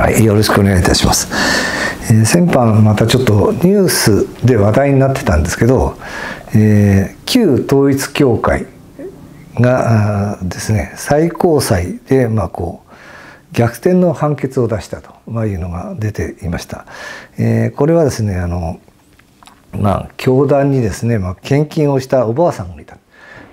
はい、よろしくお願いいたします。えー、先般またちょっとニュースで話題になってたんですけど、えー、旧統一教会がですね最高裁でまあこう逆転の判決を出したと、まいうのが出ていました。えー、これはですねあのまあ、教団にですね、まあ、献金をしたおばあさんがい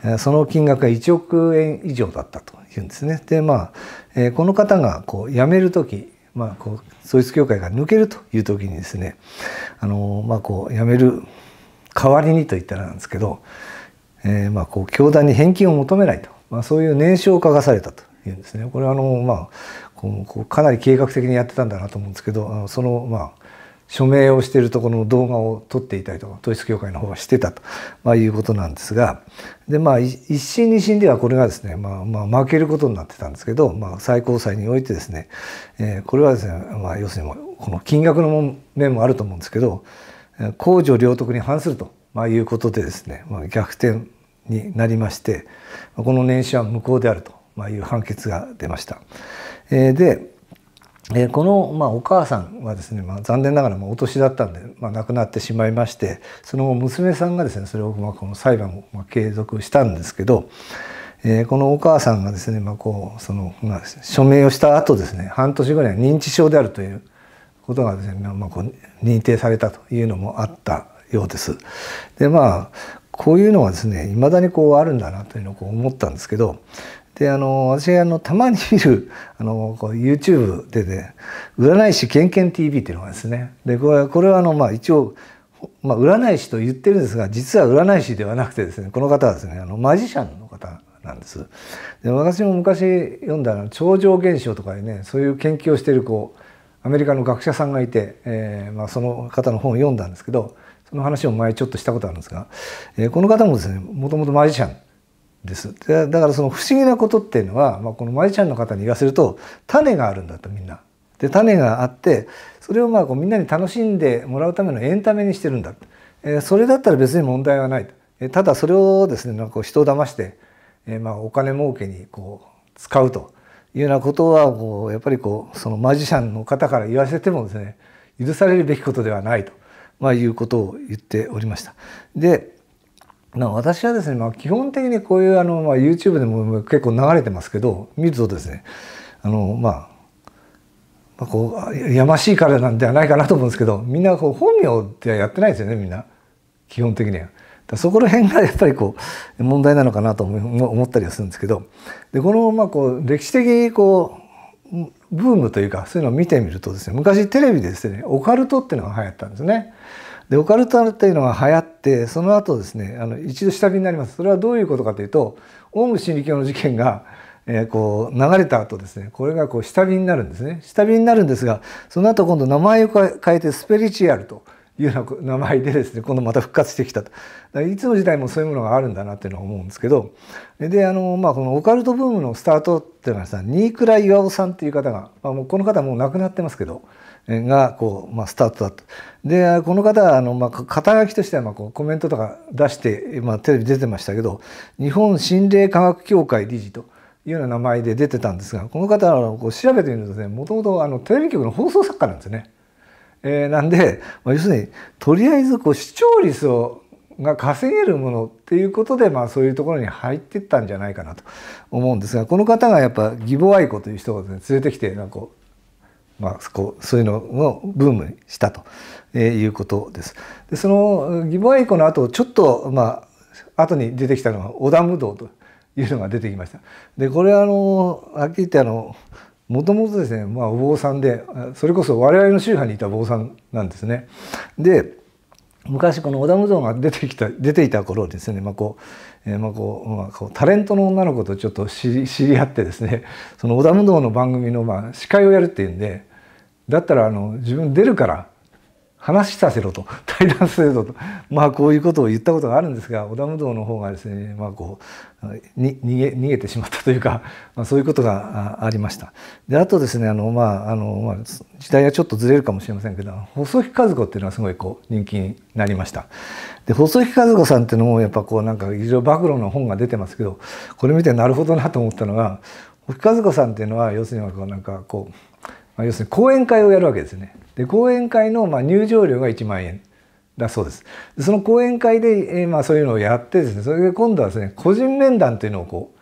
たその金額が1億円以上だったというんですね。でまあ、えー、この方がこう辞める時まあ、こう統一教会が抜けるという時にですねあの、まあ、こう辞める代わりにといったらなんですけど、えー、まあこう教団に返金を求めないと、まあ、そういう念書を書かされたというんですねこれはあの、まあ、こうかなり計画的にやってたんだなと思うんですけどあのそのまあ署名をしているところの動画を撮っていたりとか統一教会の方はしてたと、まあ、いうことなんですがで、まあ、一審二審ではこれがですね、まあまあ、負けることになってたんですけど、まあ、最高裁においてですね、えー、これはですね、まあ、要するにこの金額の面もあると思うんですけど公序良徳に反すると、まあ、いうことでですね、まあ、逆転になりましてこの年収は無効であると、まあ、いう判決が出ました。えー、でえー、この、まあ、お母さんはですね、まあ、残念ながら、お年だったんで、まあ、亡くなってしまいましてその後娘さんがですねそれを、まあ、この裁判を、まあ、継続したんですけど、えー、このお母さんがですね、まあこうそのまあ、署名をした後ですね半年後には認知症であるということがですね、まあ、こう認定されたというのもあったようです。でまあこういうのはですねいまだにこうあるんだなというのを思ったんですけどであの私あのたまに見る あのこう YouTube でで、ね、占い師けんけん TV っていうのがですねでこれこれはあの、まあ、一応、まあ、占い師と言ってるんですが実は占い師ではなくてですねこの方はですねあのマジシャンの方なんですで私も昔読んだ超常現象とかでねそういう研究をしているこうアメリカの学者さんがいて、えーまあ、その方の本を読んだんですけどその話を前ちょっとしたことあるんですが、えー、この方もですねもともとマジシャンですだからその不思議なことっていうのは、まあ、このマリちゃんの方に言わせると種があるんだとみんな。で種があってそれをまあこうみんなに楽しんでもらうためのエンタメにしてるんだ、えー、それだったら別に問題はない、えただそれをですねなんか人を騙して、えー、まあお金儲けにこう使うというようなことはこうやっぱりこうそのマジシャンの方から言わせてもですね許されるべきことではないと、まあ、いうことを言っておりました。でな私はですね、まあ、基本的にこういうあの、まあ、YouTube でも結構流れてますけど見るとですねあの、まあ、まあこうやましいからなんではないかなと思うんですけどみんなこう本名ってやってないですよねみんな基本的には。そこら辺がやっぱりこう問題なのかなと思ったりはするんですけどでこのまあこう歴史的こうブームというかそういうのを見てみるとですね昔テレビでですねオカルトっていうのが流行ったんですね。でオカルトっていうのは流行ってその後ですねあの一度下火になりますそれはどういうことかというとオウム真理教の事件が、えー、こう流れた後ですねこれがこう下火になるんですね下火になるんですがその後今度名前を変えてスペリチュアルというような名前でですね今度また復活してきたといつの時代もそういうものがあるんだなっていうのは思うんですけどであの、まあ、このオカルトブームのスタートっていうのはさ新倉巌さんっていう方が、まあ、もうこの方もう亡くなってますけど。がこう、まあ、スタートだと。でこの方はあの、まあ、肩書きとしてはまあこうコメントとか出して、まあ、テレビ出てましたけど日本心霊科学協会理事と。いうような名前で出てたんですがこの方はこう調べてみるとねもともとテレビ局の放送作家なんですね。えー、なんで、まあ、要するにとりあえずこう視聴率をが稼げるものっていうことで、まあ、そういうところに入っていったんじゃないかなと思うんですがこの方がやっぱ義母愛子という人を、ね、連れてきてなんかまあ、こうそういうのをブームしたと、えー、いうことです。でその義母愛子の後ちょっと、まあ後に出てきたのは織田無道というのが出てきました。でこれはあのはっきり言ってあのもともとですね、まあ、お坊さんでそれこそ我々の宗派にいた坊さんなんですね。で昔この織田無道が出てきた出ていた頃ですね、まあこうえまあこうまあ、こうタレントの女の子とちょっと知り合ってですねその織田無道の番組のまあ司会をやるっていうんでだったらあの自分出るから話させろと 対談せろとまあこういうことを言ったことがあるんですが織田武道の方がですねまあこうに逃げ逃げてしまったというか、まあ、そういうことがありました。であとですねあの、まああのまあ、時代はちょっとずれるかもしれませんけど細木和子っていうのはすごいこう人気になりました。で細木和子さんっていうのもやっぱこうなんか非常暴露の本が出てますけどこれ見てなるほどなと思ったのが細木和子さんっていうのは要するにこうなんかこうまあ、要するに講演会をやるわけですね。で講演会のまあ入場料が1万円だそうです。その講演会で、えー、まあそういうのをやってですねそれで今度はですね個人面談というのをこ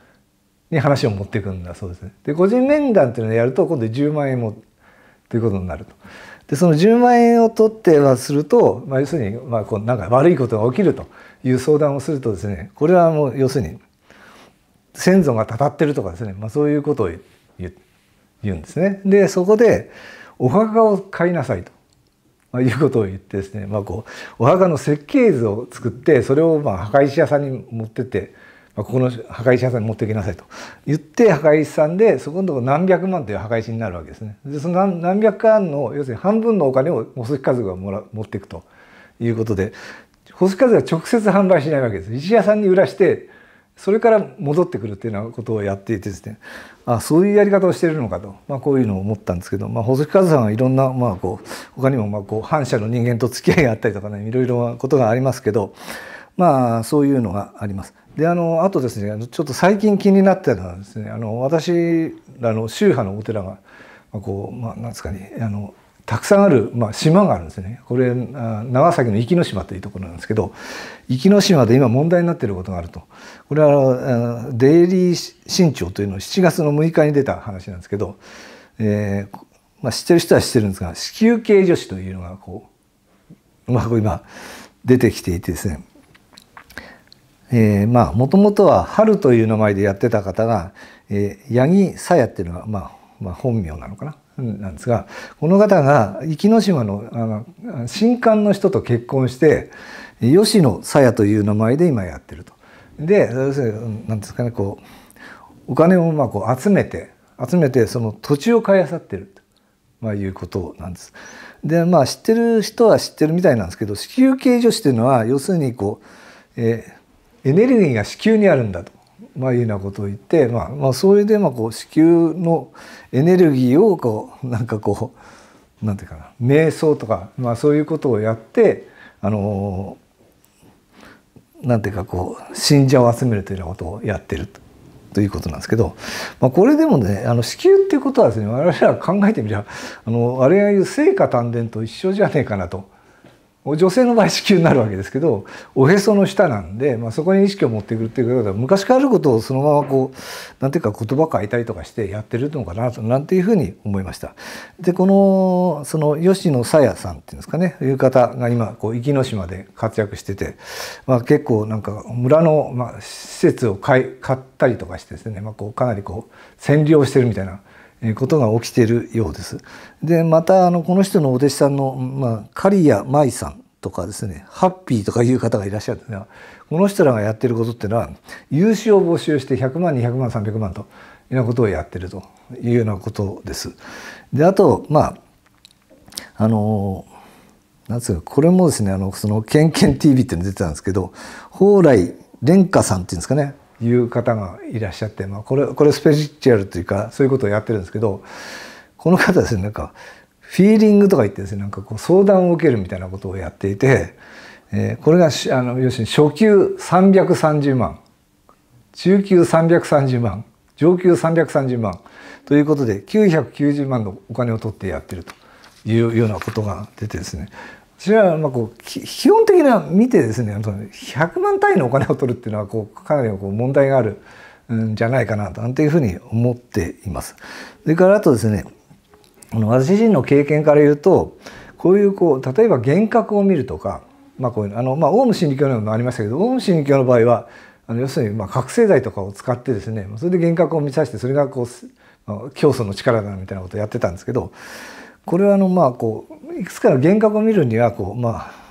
うに話を持っていくんだそうですね。で個人面談というのをやると今度10万円もということになると。でその10万円を取ってはすると、まあ、要するに、まあ、こうなんか悪いことが起きるという相談をするとですねこれはもう要するに先祖がたたってるとかですね、まあ、そういうことを言って。言うんですね。でそこでお墓を買いなさいと、まあ、いうことを言ってですね、まあ、こうお墓の設計図を作ってそれをまあ墓石屋さんに持ってって、まあ、ここの墓石屋さんに持っていきなさいと言って墓石さんでそこのとこ何百万という墓石になるわけですね。でその何百万の要するに半分のお金を細木家族がもら持っていくということで細木家族は直接販売しないわけです。石屋さんに売らしてそれから戻ってくるっていうようなことをやっていてですねあそういうやり方をしてるのかと、まあ、こういうのを思ったんですけど、まあ、細木和さんはいろんな、まあ、こう他にもまあこう反社の人間と付き合いがあったりとかねいろいろなことがありますけど、まあ、そういうのがあります。であのあとですねちょっと最近気になってたのはですねあの私らの宗派のお寺が、まあ、こう、まあ、なんですかねあのたくさんある、まあ、島があるんですねこれ長崎の壱岐島というところなんですけど壱岐島で今問題になっていることがあるとこれはデイリー新潮というのを7月の6日に出た話なんですけど、えーまあ、知ってる人は知ってるんですが子宮頸女子というのがこううまく今出てきていてですねえー、まあもともとは「春」という名前でやってた方が、えー、八木さやっていうのが、まあ、まあ本名なのかななんですがこの方が生きの島のあの新刊の人と結婚して吉野さやという名前で今やってると。でなんですかねこうお金をまあこう集めて集めてその土地を買いあさってるまあ、いうことなんです。でまあ知ってる人は知ってるみたいなんですけど子宮頸女子というのは要するにこう、えー、エネルギーが子宮にあるんだと。まあ、いうようなことを言って、まあまあ、それでまあこう子宮のエネルギーをこうなんかこうなんていうかな瞑想とか、まあ、そういうことをやってあのなんていうかこう信者を集めるというようなことをやってると。ということなんですけど、まあ、これでもねあの子宮っていうことはですね我々は考えてみればあのあれがいう聖火丹田と一緒じゃねえかなと女性の場合子宮になるわけですけどおへその下なんで、まあ、そこに意識を持ってくるっていうことは昔からあることをそのままこうなんていうか言葉書いたりとかしてやってるのかななんていうふうに思いました。でこのその吉野さやさんっていうんですかねいう方が今こう壱岐島で活躍してて、まあ、結構なんか村の、まあ、施設を買い買ったりとかしてですね、まあ、こうかなりこう占領してるみたいな。ことが起きているようです。でまたあのこの人のお弟子さんの、ま刈谷舞さんとかですねハッピーとかいう方がいらっしゃるんですがこの人らがやってることっていうのは融資を募集して100万200万300万というようなことをやってるというようなことです。であとまああのなんつうかこれもですねあのその「けんけん TV」っての出てたんですけど蓬莱蓮華さんっていうんですかねいう方がいらっしゃって、まあ、これこれスペリチュアルというかそういうことをやってるんですけどこの方ですねなんかフィーリングとか言ってですねなんかこう相談を受けるみたいなことをやっていて、えー、これがあの要するに初級330万中級330万上級330万ということで990万のお金を取ってやってるというようなことが出てですねそれはまあこう基本的な見てですね100万単位のお金を取るっていうのはこうかなりこう問題があるんじゃないかななんていうふうに思っています。それからあとですね私自身の経験から言うとこういうこう例えば幻覚を見るとか、まあ、こういうあの、まあ、オウム真理教のもありましたけどオウム真理教の場合はあの要するにまあ覚醒剤とかを使ってですねそれで幻覚を見させてそれがこう、まあ、教祖の力だみたいなことをやってたんですけどこれはあのまあこういくつかの幻覚を見るにはこうまあ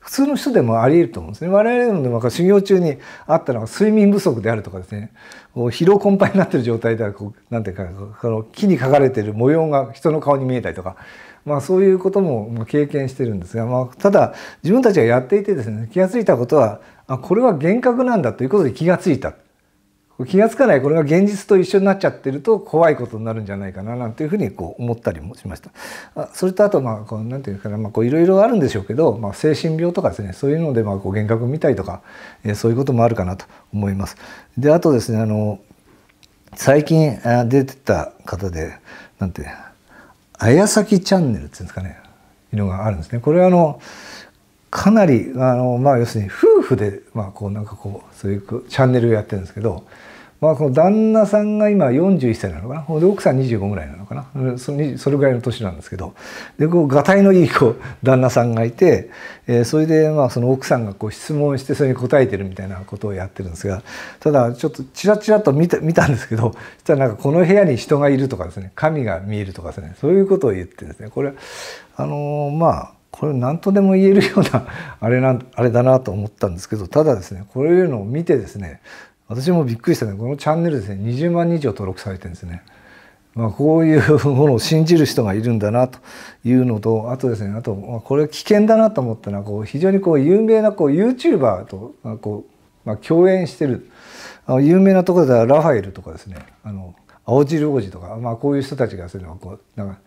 普通の人でもあり得ると思うんですね。我々の修行中にあったのは睡眠不足であるとかですね、疲労困憊になってる状態ではこう、なんていうか、この木に描かれてる模様が人の顔に見えたりとか、まあそういうことも経験してるんですが、まあただ自分たちがやっていてですね、気がついたことは、あ、これは幻覚なんだということで気がついた。気がつかないこれが現実と一緒になっちゃってると怖いことになるんじゃないかななんていうふうにこう思ったりもしました。あそれとあとまあこうなんていうかなまあこういろいろあるんでしょうけど、まあ、精神病とかですねそういうのでまあこう幻覚を見たりとか、えー、そういうこともあるかなと思います。であとですねあの最近出てた方でなんて「綾崎チャンネル」っていうんですかねいうのがあるんですね。これはあのかなりあの、まあ、要するに夫婦で、まあ、こうなんかこうそういうチャンネルをやってるんですけど、まあ、この旦那さんが今41歳なのかなで奥さん25ぐらいなのかなそれそれぐらいの年なんですけどでこうがたいのいいこう旦那さんがいて、えー、それでまあその奥さんがこう質問してそれに答えてるみたいなことをやってるんですがただちょっとちらちらと見た見たんですけどそしたらなんかこの部屋に人がいるとかですね神が見えるとかですねそういうことを言ってですねこれあのー、まあこれ何とでも言えるような あれなあれだなと思ったんですけどただですねこういうのを見てですね私もびっくりしたねこのチャンネルですね20万人以上登録されてるんですね。まあ、こういうものを信じる人がいるんだなというのとあとですねあとこれ危険だなと思ったのはこう非常にこう有名なこう YouTuber とこう、まあ、共演してるあの有名なところではラファエルとかですねあの青汁王子とか、まあ、こういう人たちがするのはこうなんか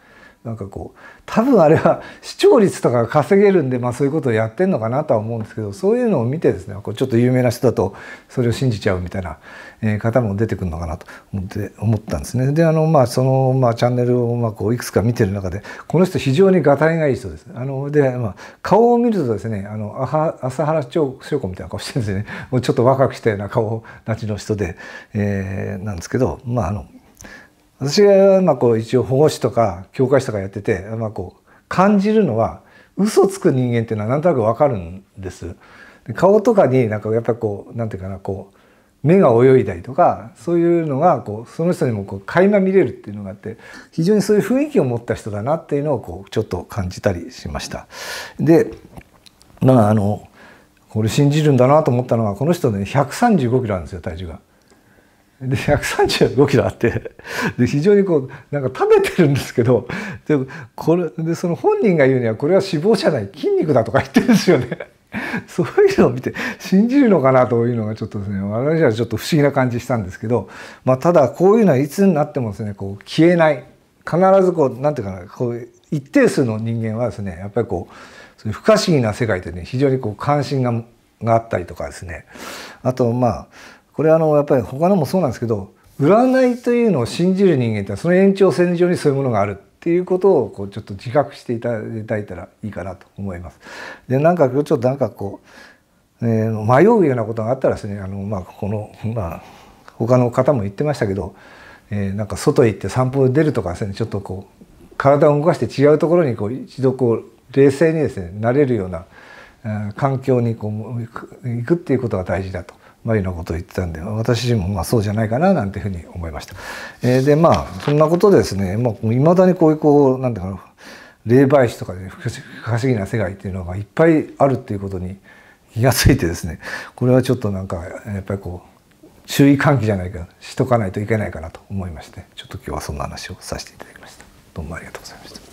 なんかこう多分あれは視聴率とか稼げるんで、まあ、そういうことをやってんのかなとは思うんですけどそういうのを見てですねこうちょっと有名な人だとそれを信じちゃうみたいな、え方も出てくるのかなと思って思ったんですね。であのまあその、まあ、チャンネルをまあこういくつか見てる中でこの人非常にがたいがいい人です。あので、まあ、顔を見るとですねあの朝原翔子みたいな顔してるんですねもうちょっと若くしたような顔立ちの人で、えー、なんですけどまああの。私がまあこう一応保護士とか教科書とかやってて、まあ、こう感じるのは嘘つく人間っていうのはなんとなくわかるんです。で顔とかになんかやっぱこうなんていうかなこう目が泳いだりとかそういうのがこうその人にもこう垣間見れるっていうのがあって非常にそういう雰囲気を持った人だなっていうのをこうちょっと感じたりしました。でまああのこれ信じるんだなと思ったのはこの人ね135キロあるんですよ体重が。で135キロあってで非常にこうなんか食べてるんですけどでこれでその本人が言うにはこれは脂肪じゃない筋肉だとか言ってるんですよね。そういうのを見て信じるのかなというのがちょっとですね私はちょっと不思議な感じしたんですけど、まあ、ただこういうのはいつになってもですねこう消えない必ずこうなんていうかなこう一定数の人間はですねやっぱりこうそういう不可思議な世界でね非常にこう関心ががあったりとかですねあとまあこれはあのやっぱり他のもそうなんですけど占いというのを信じる人間ってその延長線上にそういうものがあるっていうことをこうちょっと自覚していただいたらいいかなと思います。でなんかちょっとなんかこう、えー、迷うようなことがあったらですねあの、まあ、この、まあ、他の方も言ってましたけど、えー、なんか外へ行って散歩出るとかですねちょっとこう体を動かして違うところにこう一度こう冷静にですね慣れるような環境にこう行くっていうことが大事だとまあ、いうようなことを言ってたんで私自身もまあそうじゃないかななんていうふうに思いました。えー、でまあそんなことですねいまあ、だにこういうこうなんていうかな霊媒師とかで不可思議な世界っていうのがいっぱいあるっていうことに気が付いてですねこれはちょっとなんかやっぱりこう注意喚起じゃないかしとかないといけないかなと思いましてちょっと今日はそんな話をさせていただきました。どうもありがとうございました。